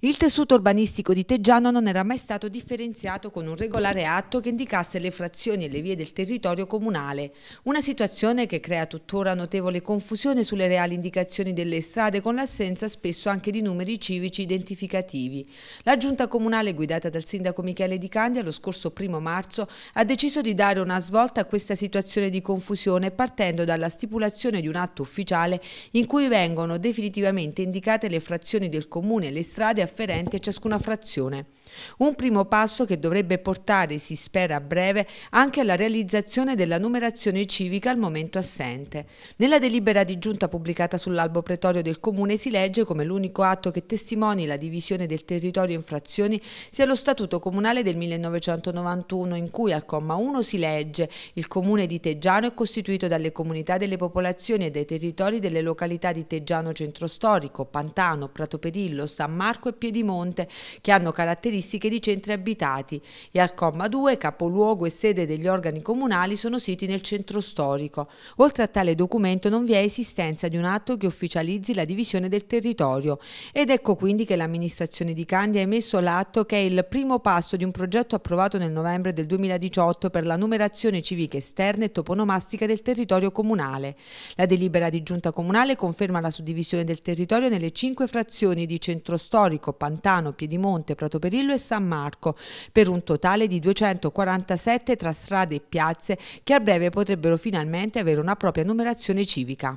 Il tessuto urbanistico di Teggiano non era mai stato differenziato con un regolare atto che indicasse le frazioni e le vie del territorio comunale, una situazione che crea tuttora notevole confusione sulle reali indicazioni delle strade con l'assenza spesso anche di numeri civici identificativi. La giunta comunale guidata dal sindaco Michele Di Candia lo scorso primo marzo ha deciso di dare una svolta a questa situazione di confusione partendo dalla stipulazione di un atto ufficiale in cui vengono definitivamente indicate le frazioni del comune e le strade afferenti a ciascuna frazione. Un primo passo che dovrebbe portare, si spera a breve, anche alla realizzazione della numerazione civica al momento assente. Nella delibera di giunta pubblicata sull'albo pretorio del Comune si legge come l'unico atto che testimoni la divisione del territorio in frazioni sia lo Statuto Comunale del 1991 in cui al comma 1 si legge il Comune di Teggiano è costituito dalle comunità delle popolazioni e dai territori delle località di Teggiano Centro Storico, Pantano, Prato Perillo, San Marco e Piedimonte che hanno caratteristiche di centri abitati e al comma 2 capoluogo e sede degli organi comunali sono siti nel centro storico. Oltre a tale documento non vi è esistenza di un atto che ufficializzi la divisione del territorio ed ecco quindi che l'amministrazione di Candia ha emesso l'atto che è il primo passo di un progetto approvato nel novembre del 2018 per la numerazione civica esterna e toponomastica del territorio comunale. La delibera di giunta comunale conferma la suddivisione del territorio nelle cinque frazioni di centro storico, Falco, Pantano, Piedimonte, Pratoperillo e San Marco, per un totale di 247 tra strade e piazze che a breve potrebbero finalmente avere una propria numerazione civica.